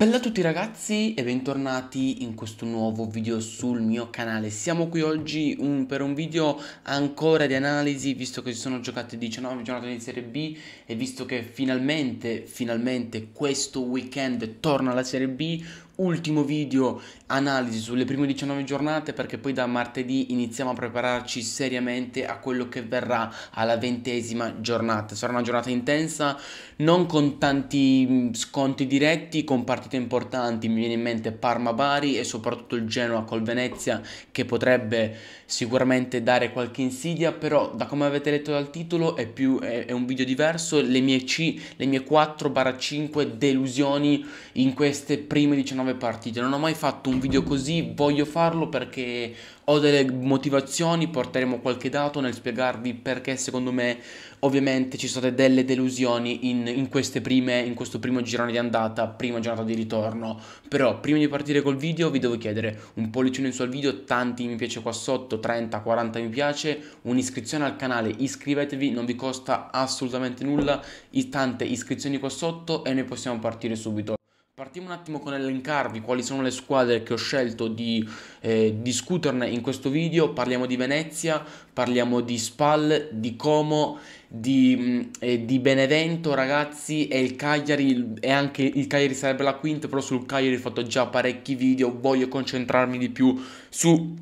Bella a tutti ragazzi e bentornati in questo nuovo video sul mio canale Siamo qui oggi un, mm, per un video ancora di analisi visto che si sono giocate 19 giornate di Serie B e visto che finalmente, finalmente questo weekend torna la Serie B ultimo video analisi sulle prime 19 giornate perché poi da martedì iniziamo a prepararci seriamente a quello che verrà alla ventesima giornata. Sarà una giornata intensa, non con tanti mm, sconti diretti, con partite importanti, mi viene in mente Parma-Bari e soprattutto il Genoa col Venezia che potrebbe sicuramente dare qualche insidia, però da come avete letto dal titolo è, più, è, è un video diverso, le mie, C, le mie 4-5 delusioni in queste prime 19 19 partite, non ho mai fatto un video così, voglio farlo perché ho delle motivazioni, porteremo qualche dato nel spiegarvi perché secondo me ovviamente ci sono state delle delusioni in, in, prime, in questo primo girone di andata, prima giornata di ritorno, però prima di partire col video vi devo chiedere un pollicino in su al video, tanti mi piace qua sotto, 30, 40 mi piace, un'iscrizione al canale, iscrivetevi, non vi costa assolutamente nulla, tante iscrizioni qua sotto e noi possiamo partire subito. Partiamo un attimo con elencarvi quali sono le squadre che ho scelto di eh, discuterne in questo video. Parliamo di Venezia, parliamo di Spal, di Como, di, mm, eh, di Benevento ragazzi e il Cagliari e anche il Cagliari sarebbe la quinta, però sul Cagliari ho fatto già parecchi video, voglio concentrarmi di più su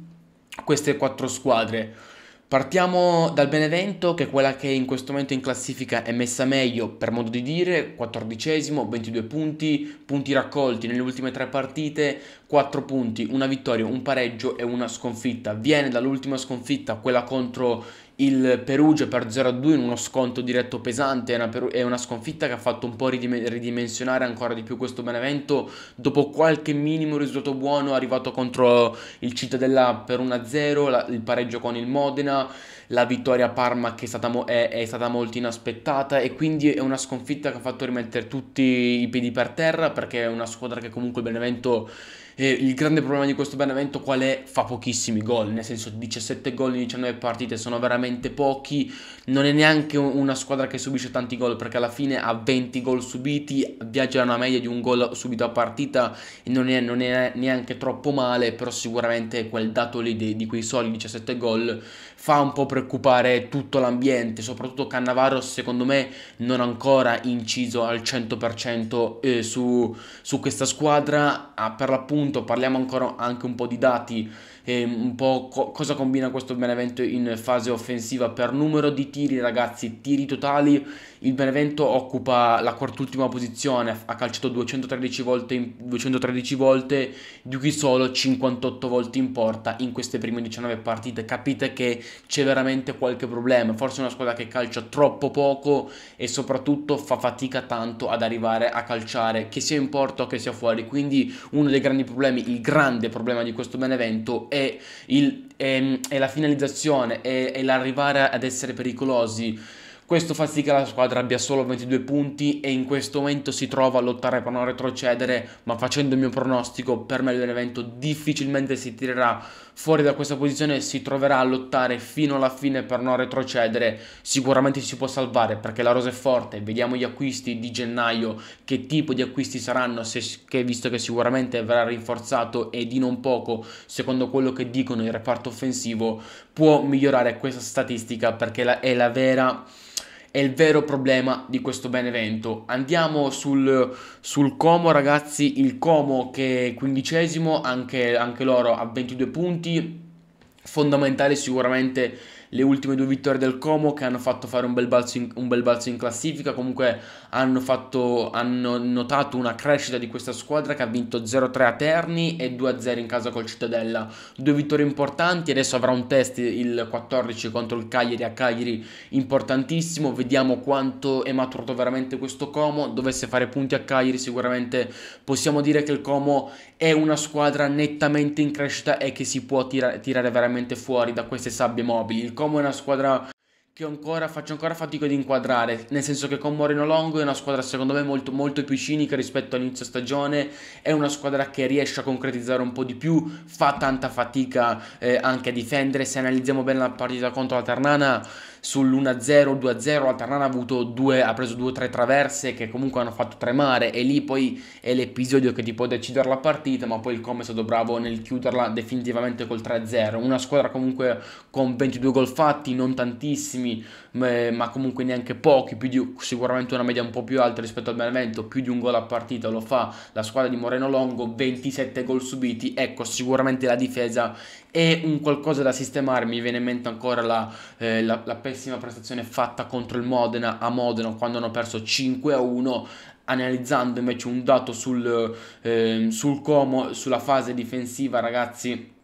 queste quattro squadre. Partiamo dal Benevento, che è quella che in questo momento in classifica è messa meglio, per modo di dire, 14esimo, 22 punti, punti raccolti nelle ultime tre partite, 4 punti, una vittoria, un pareggio e una sconfitta. Viene dall'ultima sconfitta, quella contro il Perugia per 0-2 in uno sconto diretto pesante, è una, è una, sconfitta che ha fatto un po' ridimensionare ancora di più questo Benevento, dopo qualche minimo risultato buono è arrivato contro il Cittadella per 1-0, il pareggio con il Modena, la vittoria a Parma che è stata, è, è stata, molto inaspettata e quindi è una sconfitta che ha fatto rimettere tutti i piedi per terra perché è una squadra che comunque il Benevento e il grande problema di questo Benevento qual è? Fa pochissimi gol, nel senso 17 gol in 19 partite sono veramente pochi, non è neanche una squadra che subisce tanti gol perché alla fine ha 20 gol subiti, viaggia a una media di un gol subito a partita e non è, non è neanche troppo male, però sicuramente quel dato lì di, di quei soli 17 gol fa un po' preoccupare tutto l'ambiente, soprattutto Cannavaro secondo me non ancora inciso al 100% eh, su, su, questa squadra, ah, per l'appunto parliamo ancora anche un po' di dati, eh, un po' co- cosa combina questo Benevento in fase offensiva per numero di tiri ragazzi, tiri totali il Benevento occupa la quart'ultima posizione, ha calciato 213 volte, in, 213 volte, di cui solo 58 volte in porta in queste prime 19 partite. Capite che c'è veramente qualche problema, forse è una squadra che calcia troppo poco e soprattutto fa fatica tanto ad arrivare a calciare, che sia in porta o che sia fuori. Quindi uno dei grandi problemi, il grande problema di questo Benevento è, il, è, ehm, è la finalizzazione, è, è l'arrivare ad essere pericolosi questo fa sì che la squadra abbia solo 22 punti e in questo momento si trova a lottare per non retrocedere, ma facendo il mio pronostico per me l'evento difficilmente si tirerà fuori da questa posizione e si troverà a lottare fino alla fine per non retrocedere. Sicuramente si può salvare perché la rosa è forte, vediamo gli acquisti di gennaio, che tipo di acquisti saranno, se, che, visto che sicuramente verrà rinforzato e di non poco, secondo quello che dicono il reparto offensivo, può migliorare questa statistica perché è la vera è il vero problema di questo Benevento. Andiamo sul, sul Como, ragazzi. Il Como che è quindicesimo, anche, anche loro a 22 punti. Fondamentale sicuramente le ultime due vittorie del Como che hanno fatto fare un bel balzo in, bel balzo in classifica, comunque hanno, fatto, hanno, notato una crescita di questa squadra che ha vinto 0-3 a Terni e 2-0 in casa col Cittadella, due vittorie importanti, adesso avrà un test il 14 contro il Cagliari a Cagliari importantissimo, vediamo quanto è maturato veramente questo Como, dovesse fare punti a Cagliari sicuramente possiamo dire che il Como è una squadra nettamente in crescita e che si può tira tirare veramente fuori da queste sabbie mobili, il Como Como è una squadra che ancora, faccio ancora fatica ad inquadrare, nel senso che con Moreno Longo è una squadra secondo me molto, molto più cinica rispetto all'inizio stagione, è una squadra che riesce a concretizzare un po' di più, fa tanta fatica eh, anche a difendere, se analizziamo bene la partita contro la Ternana sull'1-0, 2-0, la Ternana ha, due, ha preso 2-3 traverse che comunque hanno fatto tremare e lì poi è l'episodio che ti può decidere la partita, ma poi il Come è stato bravo nel chiuderla definitivamente col 3-0. Una squadra comunque con 22 gol fatti, non tantissimi, ma comunque neanche pochi, di, sicuramente una media un po' più alta rispetto al Benevento, più di un gol a partita lo fa la squadra di Moreno Longo, 27 gol subiti, ecco sicuramente la difesa è un qualcosa da sistemare, mi viene in mente ancora la, eh, la, la pes- pessima prestazione fatta contro il Modena a Modena quando hanno perso 5 a 1 analizzando invece un dato sul, eh, sul Como sulla fase difensiva ragazzi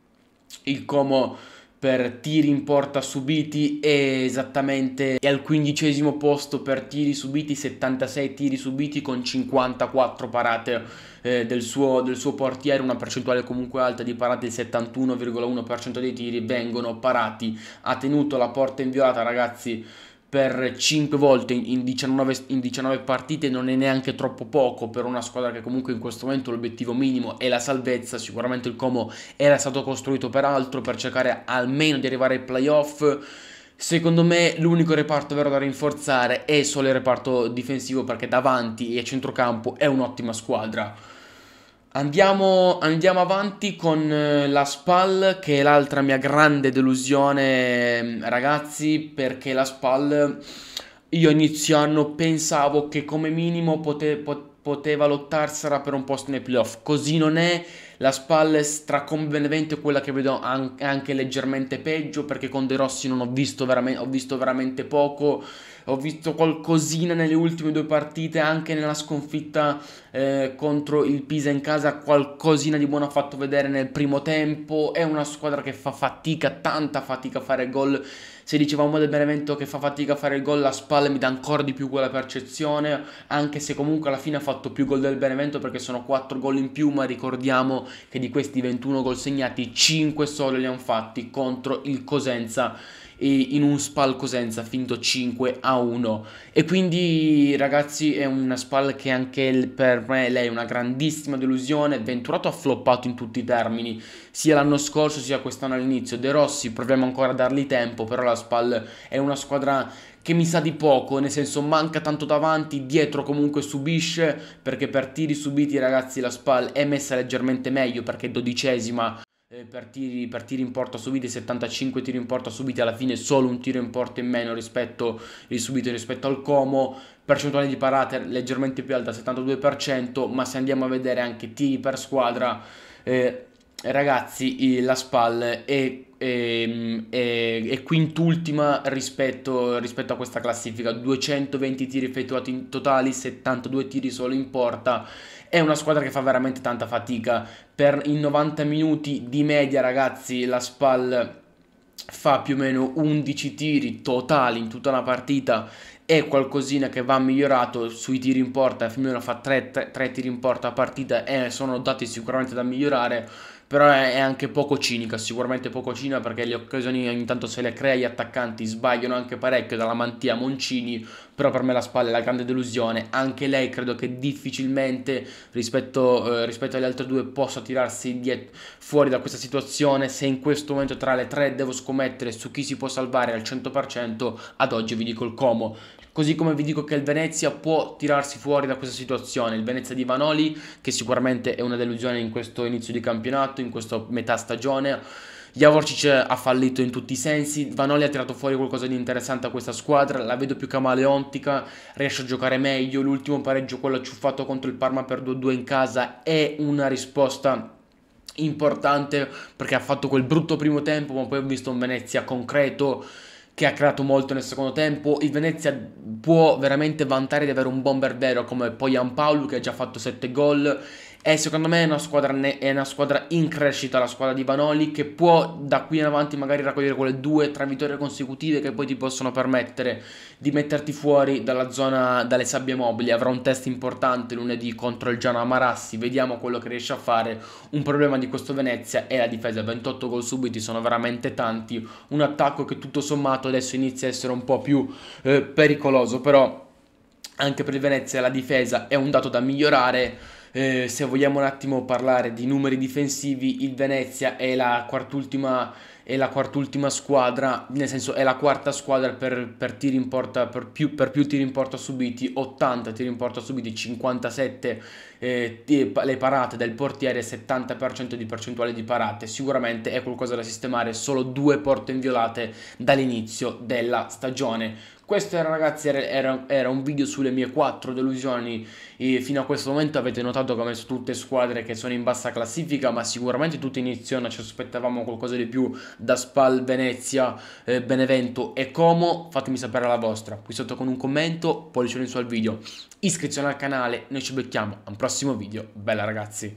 il Como per tiri in porta subiti è esattamente è al quindicesimo posto per tiri subiti, 76 tiri subiti con 54 parate eh, del, suo, del, suo, portiere, una percentuale comunque alta di parate, il 71,1% dei tiri vengono parati. Ha tenuto la porta inviolata ragazzi per 5 volte in 19, in 19 partite non è neanche troppo poco per una squadra che comunque in questo momento l'obiettivo minimo è la salvezza, sicuramente il Como era stato costruito per altro, per cercare almeno di arrivare ai playoff. Secondo me l'unico reparto vero da rinforzare è solo il reparto difensivo perché davanti e a centrocampo è un'ottima squadra. Andiamo, andiamo, avanti con eh, la SPAL che è l'altra mia grande delusione ehm, ragazzi perché la SPAL io inizio anno pensavo che come minimo pote, poteva lottarsela per un posto nei playoff, così non è la Spalles tra Convento e quella che vedo an- anche leggermente peggio perché con De Rossi non ho visto, veramen- ho visto veramente poco ho visto qualcosina nelle ultime due partite, anche nella sconfitta eh, contro il Pisa in casa, qualcosina di buono ha fatto vedere nel primo tempo, è una squadra che fa fatica, tanta fatica a fare gol se dicevamo del Benevento che fa fatica a fare il gol a spalle mi dà ancora di più quella percezione, anche se comunque alla fine ha fatto più gol del Benevento perché sono 4 gol in più, ma ricordiamo che di questi 21 gol segnati 5 solo li hanno fatti contro il Cosenza in un Spal Cosenza finto 5 a 1 e quindi ragazzi è una Spal che anche per me lei è una grandissima delusione Venturato ha floppato in tutti i termini sia l'anno scorso sia quest'anno all'inizio De Rossi proviamo ancora a dargli tempo però la Spal è una squadra che mi sa di poco, nel senso manca tanto davanti, dietro comunque subisce, perché per tiri subiti ragazzi la SPAL è messa leggermente meglio perché è dodicesima per tiri, per tiri, in porta subiti, 75 tiri in porta subiti, alla fine solo un tiro in porta in meno rispetto, subito rispetto al Como, percentuale di parate leggermente più alta, 72%, ma se andiamo a vedere anche tiri per squadra, eh, ragazzi, la SPAL è, è, è, è quintultima rispetto, rispetto, a questa classifica. 220 tiri effettuati in totali, 72 tiri solo in porta. È una squadra che fa veramente tanta fatica. Per i 90 minuti di media, ragazzi, la SPAL fa più o meno 11 tiri totali in tutta la partita è qualcosina che va migliorato sui tiri in porta, Firmino fa 3, 3, 3 tiri in porta a partita e sono dati sicuramente da migliorare però è anche poco cinica, sicuramente poco cinica perché le occasioni ogni tanto se le crea, gli attaccanti sbagliano anche parecchio dalla mantia Moncini, però per me la spalla è la grande delusione, anche lei credo che difficilmente rispetto, eh, rispetto alle altre due possa tirarsi dietro, fuori da questa situazione, se in questo momento tra le tre devo scommettere su chi si può salvare al 100%, ad oggi vi dico il Como, Così come vi dico che il Venezia può tirarsi fuori da questa situazione, il Venezia di Vanoli che sicuramente è una delusione in questo inizio di campionato, in questa metà stagione, Javorcic ha fallito in tutti i sensi, Vanoli ha tirato fuori qualcosa di interessante a questa squadra, la vedo più camaleontica, riesce a giocare meglio, l'ultimo pareggio, quello acciuffato contro il Parma per 2-2 in casa, è una risposta importante perché ha fatto quel brutto primo tempo, ma poi ho visto un Venezia concreto che ha creato molto nel secondo tempo. Il Venezia può veramente vantare di avere un bomber vero come poi Paolo che ha già fatto 7 gol e eh, secondo me è una, squadra, è una squadra in crescita, la squadra di Vanoli, che può da qui in avanti magari raccogliere quelle due, tre vittorie consecutive che poi ti possono permettere di metterti fuori dalla zona, dalle sabbie mobili. Avrà un test importante lunedì contro il Giano Amarassi, vediamo quello che riesce a fare. Un problema di questo Venezia è la difesa, 28 gol subiti sono veramente tanti, un attacco che tutto sommato adesso inizia a essere un po' più eh, pericoloso, però anche per il Venezia la difesa è un dato da migliorare eh, se vogliamo un attimo parlare di numeri difensivi, il Venezia è la quart'ultima, è la quart'ultima squadra, nel senso è la quarta squadra per, per, tiri in porta, per, più, per più tiri in porta subiti, 80 tiri in porta subiti, 57 eh, le parate del portiere, 70% di percentuale di parate, sicuramente è qualcosa da sistemare, solo due porte inviolate dall'inizio della stagione questo era ragazzi era, era, un video sulle mie 4 delusioni e fino a questo momento avete notato che ho messo tutte squadre che sono in bassa classifica ma sicuramente tutte iniziano, ci aspettavamo qualcosa di più da Spal, Venezia, eh, Benevento e Como, fatemi sapere la vostra qui sotto con un commento, pollice in su al video, iscrizione al canale, noi ci becchiamo a un prossimo video, bella ragazzi!